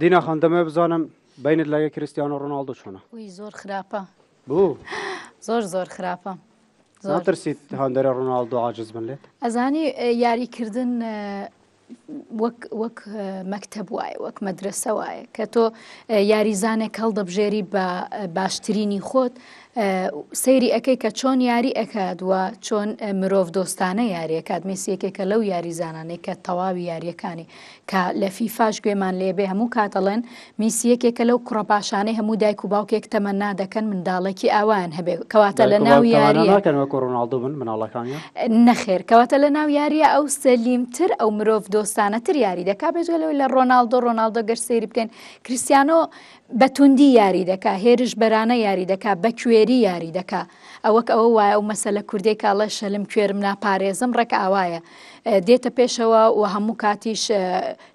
دینا خان دەمە بزانم بینت لای کریسیانە ڕۆناالدو چۆنە وی زۆر خراپە بوو زۆر زۆر خراپە زۆرترسیت هەندەرە ڕۆناالدو عجز بن لێت ئەزانی یاریکردن وەک مەکتب وایە وەک مەدرسە وایە کە تۆ یاریزانێک هەڵدەبژێری بە باشترینی خۆت سەیری ئەەکەی کە چۆن یاری ئەکاتوە چۆن مرۆڤ دۆستانە یاریە کاتمێسیەکێکە لەو یاریزانانەی کە تەواوی یاریەکانی کە لە فیفاش گوێمان لێبێ هەموو کاتەڵێن میسیەکێکە لەو کوڕەپاشانەی هەموو دایک و باوکێک تەمە نادەکەن منداڵێکی ئاوان هەبێ کەواتە لە ناو یاریەکەنەوە کۆڕۆناالدۆ بن مناڵەکانی نەخێر کەواتە لە ناو یاریە ئەو سەلیمتر ئەو مرۆڤ دۆستانەتر یاری دەکا بێژێلەوەی لە ڕۆناالدۆ ڕۆناالدۆ گەر سێری بکەین کریسیانۆ بەتوندی یاری دەکا هێرش بەرانە یاری دەکا بەکوێ فێری یاری دەکا ئەوەک ئەوە وایە و مەسەلە کوردی کاڵە شەلم کوێرم ناپارێزم ڕێک ئاوایە دێتە پێشەوە و هەموو کاتیش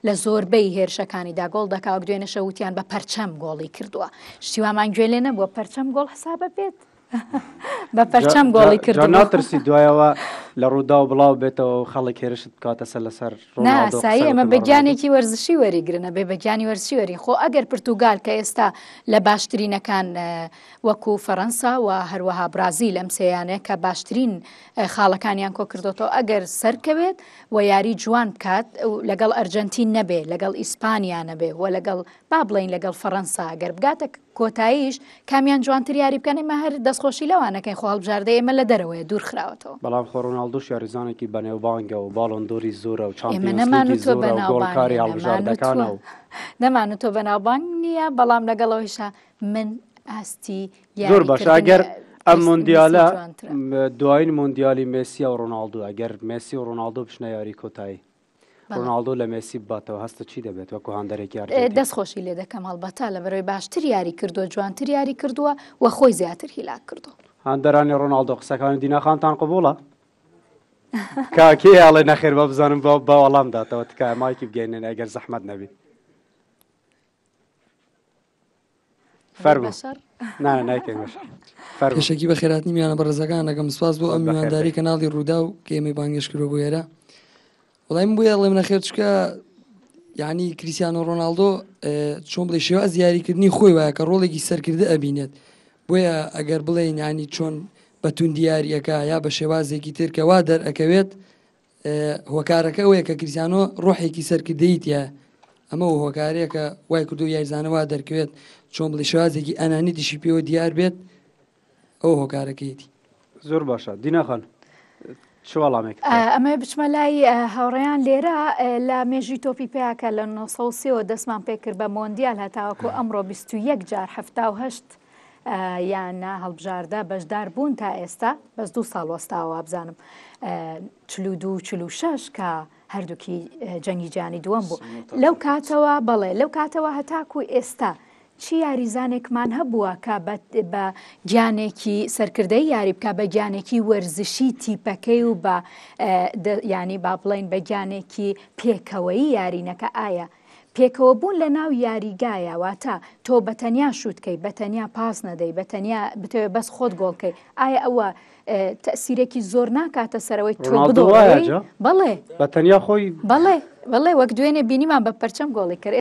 لە زۆربەی هێرشەکانیدا گۆڵ دەکاوە دوێنەشە وتیان بە پەرچەم گۆڵی کردووە شتیوامان گوێ لێنە بووە پەرچەم گۆڵ حسابە بێت بە پەرچەم گۆڵی کردو ناترسی دوایەوە لە ڕوودا و بڵاو بێتەوە خەڵک هێرشت بکاتە سەر لەسەر ناسایی ئەمە بەگیانێکی وەرزشی وەریگرنە بێ بەگیانی وەرزشی وەری خۆ ئەگەر پرتوگال کە ئێستا لە باشترینەکان وەکو فەەنسا و هەروەها برازیل لەم سیانەیە کە باشترین خاڵەکانیان کۆ کردوەوە ئەگەر سەرکەوێت و یاری جوان بکات لەگەڵ ئەرجەنتین نەبێ لەگەڵ ئیسپانیا نەبێ و لەگەڵ با بڵین لەگەڵ فەەنسا ئەگەر بگاتە کۆتاییش کامیان جوانتر یاری بکەنێ مە هەر دەستخۆشی لەوانەکەی خۆڵبژاردە ئێمە لە دەرەوەی دوورخراوەتەوە بەڵام خۆڕوناڵ هەڵدوش یاریزانێکی بەنێوبانگە و باڵندۆری زۆرە و چاپیۆنسلیگی زۆرە و گۆڵکاری هەڵبژاردەکانە و نەمانە تۆ بەناوبانگ نییە بەڵام لەگەڵەوەیشە من ئاستی زۆر بەشاگەر ئەم مندیالە دوایین مندیالی مێسیە و ڕۆناالدو ئەگەر مێسی و ڕۆناالدو بشنە یاری کۆتایی ڕۆناالدۆ لە مێسی باتەوە هەستە چی دەبێت وەکو هەندێک یار دەستخۆشی لێ دەکەم هەڵبەتا لە بەرەوەی باشتر یاری کردووە جوانتر یاری کردووە و خۆی زیاتر هیلا کردو هەندەرانی ڕۆناالدۆ قسەکانی دیناخانتان قبوڵە؟ کاکێ ئاڵێ نەخێر بە بزانم بە باوەڵام داتەوە تکای مایکی بگەینێن ئەگەر زەحمەت نەبی فەرمە پێشکی بە خێراتنی میانە بە ڕزەکان ئەگەم سواز بۆ ئەم میوانداری کەناڵی ڕوودا و کێمەی بانگشکرۆ بۆ ێرە وڵایم بۆیە ئەڵێم نەخێر چکە ینی کریسیانۆ ڕۆناالدۆ چۆن بڵێ شێوە زیاریکردنی خۆی وایە کە ڕۆڵێکی سەرکردە ئەبینێت بۆیە ئەگەر بڵێ ینی چۆن بەتون دیارەکە یا بە شێوازێکی ترکەوا دەرەکەوێت هۆکارەکە ئەوەیە کە کریسیانۆ ڕۆحێکی سەرکردیتە ئەمە هۆکارێکە وای کردو یاریزانەوە دەرکەوێت چۆن بڵی شێوازێکی ئەنانی دیشی پێوە دیار بێت ئەو هۆکارەکەیەتی زۆر باشە دیناخان. شوڵامێک ئەمە بچمە لای هاوڕێیان لێرە لە مێژی تۆپی پیاکە لە 1970 دەستمان پێکرد بە مۆندیال هەتاوەکو ئەمڕۆ 21 جار هەفتا و هەشت یاننا هەڵبژاردە بەشدار بوون تا ئێستا بەس دوو ساڵ وەستاوە بزانم چلو دو چلو شش کە هەردووکی جەنگی جیانی دووەم بوو لەو کاتەوە بەڵێ لەو کاتەوە هەتاکو ئێستا. چی یاریزانێکمان هەبووە کە بە گیانێکی سەرکردەی یاری بکە بە گیانێکی وەرزشی تیپەکەی و بە ینی با بڵین بە گیانێکی پێکەوەی یارینەکە ئایا پێکەوە بوون لە ناو یاریگایە واتە تۆ بەتەنیا شووتکەی بەتەنیا پاس نەدەی بەتەنیا بتوێت بەس خۆت گۆڵکەی ئایا ئەوە تەسیرێکی زۆر ناکاتە سەرەوەی تۆ بدۆ بڵێ بەتەنیا خۆی بڵێ بڵێ وەک دوێنێ بینیمان بە پەرچەم گۆڵی کرد